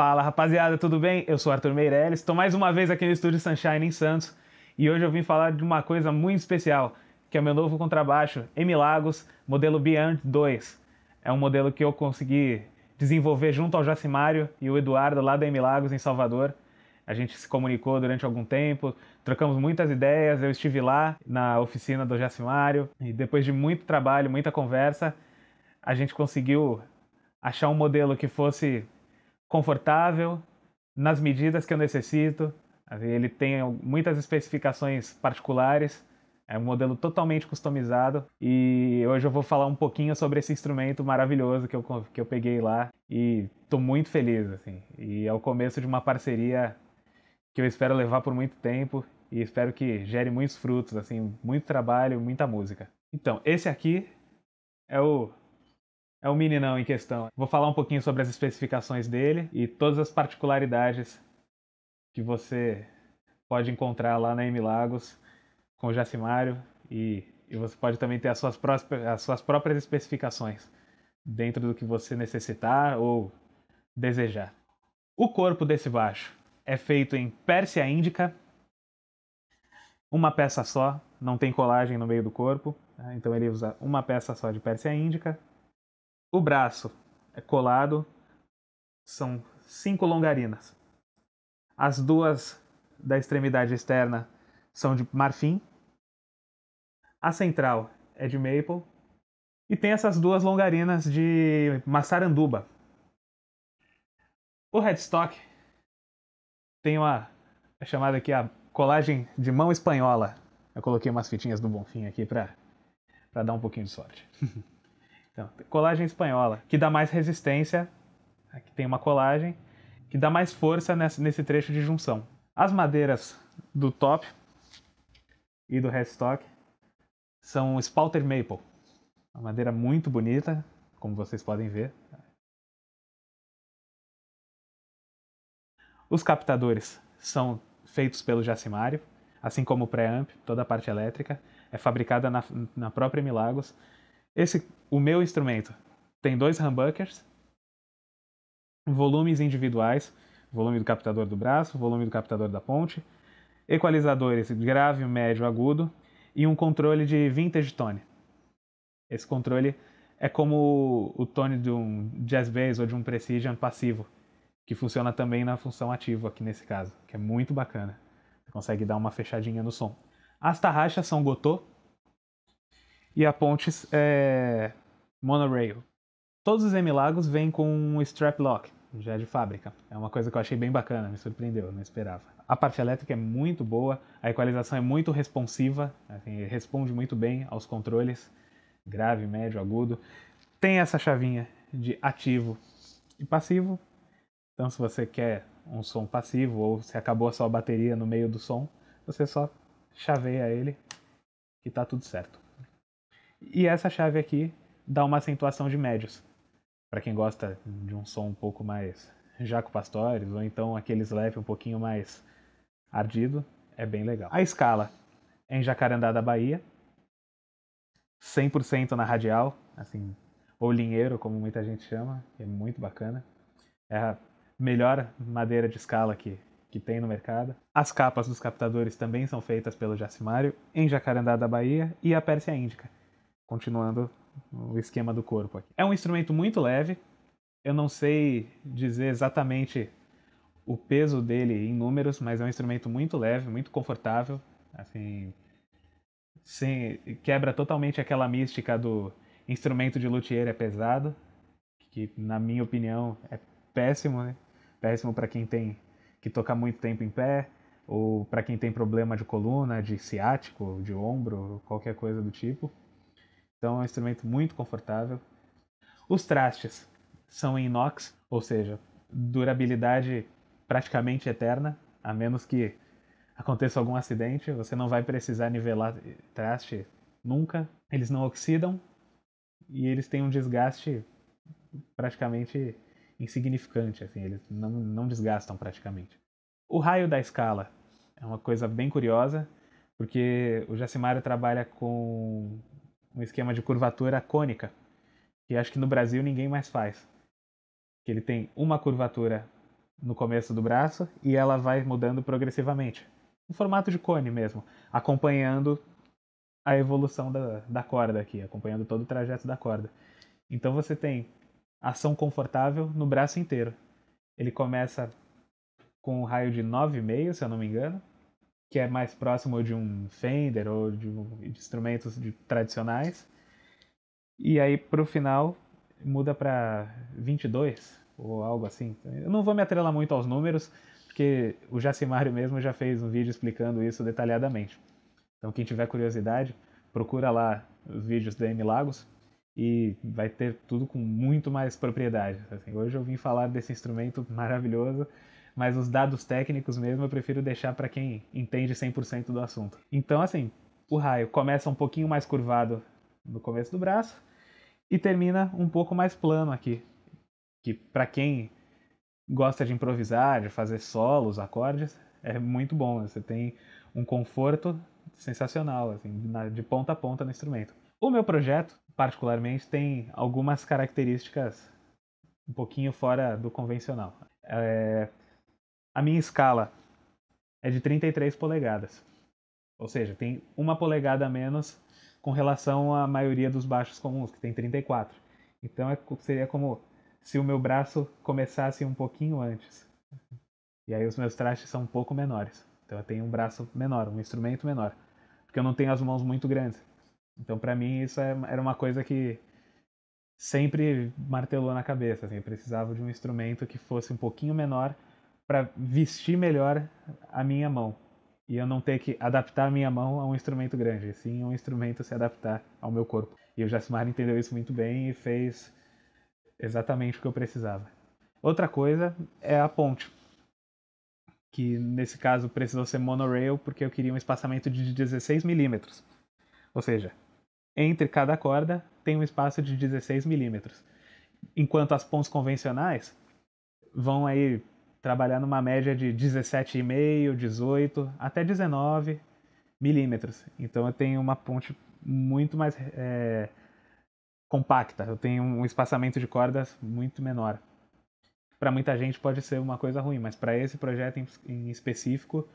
Fala rapaziada, tudo bem? Eu sou Arthur Meirelles, estou mais uma vez aqui no Estúdio Sunshine em Santos e hoje eu vim falar de uma coisa muito especial, que é o meu novo contrabaixo M Lagos, modelo Beyond 2. É um modelo que eu consegui desenvolver junto ao Jacimário e o Eduardo lá da M Lagos em Salvador. A gente se comunicou durante algum tempo, trocamos muitas ideias, eu estive lá na oficina do Jacimário e depois de muito trabalho, muita conversa, a gente conseguiu achar um modelo que fosse confortável, nas medidas que eu necessito. Ele tem muitas especificações particulares, é um modelo totalmente customizado. E hoje eu vou falar um pouquinho sobre esse instrumento maravilhoso que eu, que eu peguei lá. E estou muito feliz, assim. E é o começo de uma parceria que eu espero levar por muito tempo e espero que gere muitos frutos, assim, muito trabalho, muita música. Então, esse aqui é o é o mini não em questão. Vou falar um pouquinho sobre as especificações dele e todas as particularidades que você pode encontrar lá na Emilagos com o Jacimário e, e, você pode também ter as suas, próprias, as suas próprias especificações dentro do que você necessitar ou desejar. O corpo desse baixo é feito em pérsia índica, uma peça só, não tem colagem no meio do corpo, tá? então ele usa uma peça só de pérsia índica, o braço é colado, são cinco longarinas. As duas da extremidade externa são de marfim. A central é de maple. E tem essas duas longarinas de maçaranduba. O headstock tem uma é chamada aqui a colagem de mão espanhola. Eu coloquei umas fitinhas do Bonfim aqui para para dar um pouquinho de sorte. Então, colagem espanhola, que dá mais resistência, aqui né, tem uma colagem, que dá mais força nesse trecho de junção. As madeiras do top e do headstock são Spalter Maple, uma madeira muito bonita, como vocês podem ver. Os captadores são feitos pelo Jacimário, assim como o pré-amp, toda a parte elétrica, é fabricada na, na própria Milagros, esse, o meu instrumento tem dois humbuckers, volumes individuais, volume do captador do braço, volume do captador da ponte, equalizadores grave, médio, agudo e um controle de vintage tone. Esse controle é como o tone de um jazz bass ou de um precision passivo, que funciona também na função ativo aqui nesse caso, que é muito bacana. Você consegue dar uma fechadinha no som. As tarraxas são gotô, e a pontes é, monorail. Todos os M-Lagos vêm com um strap lock, já de fábrica. É uma coisa que eu achei bem bacana, me surpreendeu, não esperava. A parte elétrica é muito boa, a equalização é muito responsiva, assim, responde muito bem aos controles, grave, médio, agudo. Tem essa chavinha de ativo e passivo. Então, se você quer um som passivo ou se acabou a sua bateria no meio do som, você só chaveia ele que tá tudo certo. E essa chave aqui dá uma acentuação de médios. Para quem gosta de um som um pouco mais Jaco Pastores, ou então aqueles leve um pouquinho mais ardido, é bem legal. A escala é em Jacarandá da Bahia, 100% na radial, assim, ou linheiro, como muita gente chama, é muito bacana. É a melhor madeira de escala que, que tem no mercado. As capas dos captadores também são feitas pelo Jacimário, em Jacarandá da Bahia e a Pérsia Índica continuando o esquema do corpo aqui. É um instrumento muito leve, eu não sei dizer exatamente o peso dele em números, mas é um instrumento muito leve, muito confortável, assim, sem, quebra totalmente aquela mística do instrumento de luthier é pesado, que na minha opinião é péssimo, né? Péssimo para quem tem que tocar muito tempo em pé ou para quem tem problema de coluna, de ciático, de ombro, qualquer coisa do tipo. Então é um instrumento muito confortável. Os trastes são em inox, ou seja, durabilidade praticamente eterna, a menos que aconteça algum acidente, você não vai precisar nivelar traste nunca. Eles não oxidam e eles têm um desgaste praticamente insignificante, assim, eles não, não desgastam praticamente. O raio da escala é uma coisa bem curiosa, porque o Jacimário trabalha com um esquema de curvatura cônica, que acho que no Brasil ninguém mais faz. Que ele tem uma curvatura no começo do braço e ela vai mudando progressivamente. Um formato de cone mesmo, acompanhando a evolução da, da corda aqui, acompanhando todo o trajeto da corda. Então você tem ação confortável no braço inteiro. Ele começa com um raio de 9,5, se eu não me engano, que é mais próximo de um Fender ou de, de instrumentos de, tradicionais. E aí pro final muda para 22 ou algo assim. Eu não vou me atrelar muito aos números, porque o Jacimário mesmo já fez um vídeo explicando isso detalhadamente. Então quem tiver curiosidade, procura lá os vídeos da M Lagos e vai ter tudo com muito mais propriedade. Assim, hoje eu vim falar desse instrumento maravilhoso mas os dados técnicos mesmo eu prefiro deixar para quem entende 100% do assunto. Então, assim, o raio começa um pouquinho mais curvado no começo do braço e termina um pouco mais plano aqui, que para quem gosta de improvisar, de fazer solos, acordes, é muito bom. Você tem um conforto sensacional, assim, de ponta a ponta no instrumento. O meu projeto, particularmente, tem algumas características um pouquinho fora do convencional. É, a minha escala é de 33 polegadas. Ou seja, tem uma polegada a menos com relação à maioria dos baixos comuns, que tem 34. Então é, seria como se o meu braço começasse um pouquinho antes. E aí os meus trastes são um pouco menores. Então eu tenho um braço menor, um instrumento menor. Porque eu não tenho as mãos muito grandes. Então para mim isso é, era uma coisa que sempre martelou na cabeça. Assim, eu precisava de um instrumento que fosse um pouquinho menor para vestir melhor a minha mão e eu não ter que adaptar a minha mão a um instrumento grande, sim um instrumento se adaptar ao meu corpo. E o Jasmar entendeu isso muito bem e fez exatamente o que eu precisava. Outra coisa é a ponte, que nesse caso precisou ser monorail porque eu queria um espaçamento de 16 milímetros. Ou seja, entre cada corda tem um espaço de 16 milímetros. Enquanto as pontes convencionais vão aí trabalhar numa média de 17,5, 18 até 19 milímetros. Então eu tenho uma ponte muito mais é, compacta, eu tenho um espaçamento de cordas muito menor. Para muita gente pode ser uma coisa ruim, mas para esse projeto em específico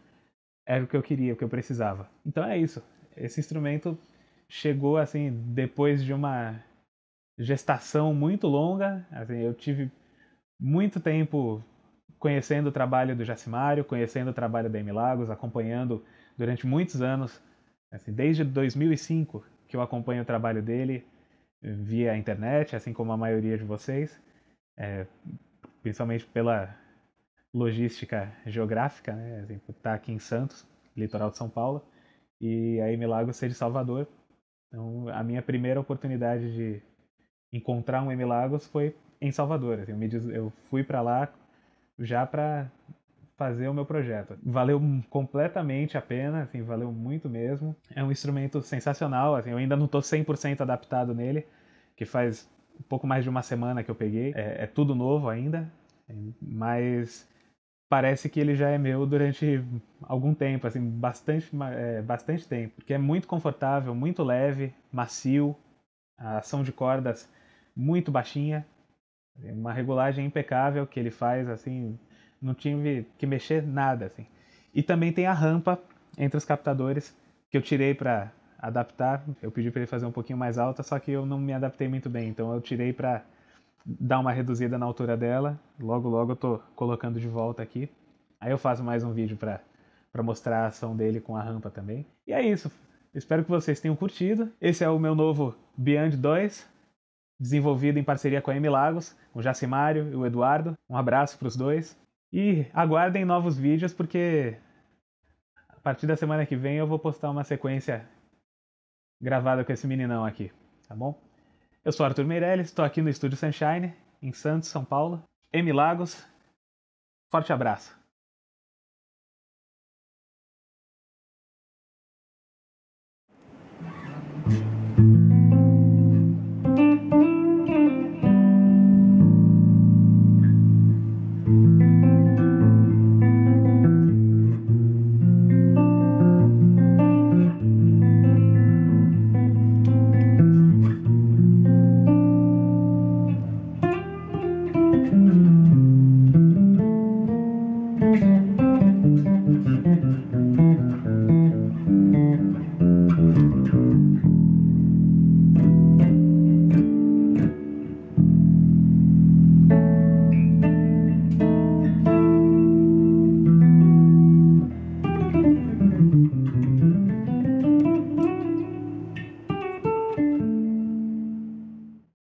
era o que eu queria, o que eu precisava. Então é isso. Esse instrumento chegou assim depois de uma gestação muito longa. Assim, eu tive muito tempo conhecendo o trabalho do Jacimário, conhecendo o trabalho da Emilagos, acompanhando durante muitos anos, assim, desde 2005 que eu acompanho o trabalho dele via internet, assim como a maioria de vocês, é, principalmente pela logística geográfica, né? Assim, tá aqui em Santos, litoral de São Paulo, e a Emilagos Lagos ser de Salvador. Então, a minha primeira oportunidade de encontrar um Emilagos foi em Salvador. Assim, eu, des... eu fui para lá já para fazer o meu projeto. Valeu completamente a pena, assim, valeu muito mesmo. É um instrumento sensacional, assim, eu ainda não estou 100% adaptado nele, que faz um pouco mais de uma semana que eu peguei. É, é, tudo novo ainda, mas parece que ele já é meu durante algum tempo, assim, bastante, é, bastante tempo, porque é muito confortável, muito leve, macio, a ação de cordas muito baixinha, uma regulagem impecável que ele faz, assim, não tive que mexer nada, assim. E também tem a rampa entre os captadores que eu tirei para adaptar. Eu pedi para ele fazer um pouquinho mais alta, só que eu não me adaptei muito bem, então eu tirei para dar uma reduzida na altura dela. Logo, logo eu tô colocando de volta aqui. Aí eu faço mais um vídeo para para mostrar a ação dele com a rampa também. E é isso. Espero que vocês tenham curtido. Esse é o meu novo Beyond 2 desenvolvido em parceria com a M Lagos, o Jacimário e o Eduardo. Um abraço para os dois. E aguardem novos vídeos, porque a partir da semana que vem eu vou postar uma sequência gravada com esse meninão aqui, tá bom? Eu sou Arthur Meirelles, estou aqui no Estúdio Sunshine, em Santos, São Paulo. M Lagos, forte abraço.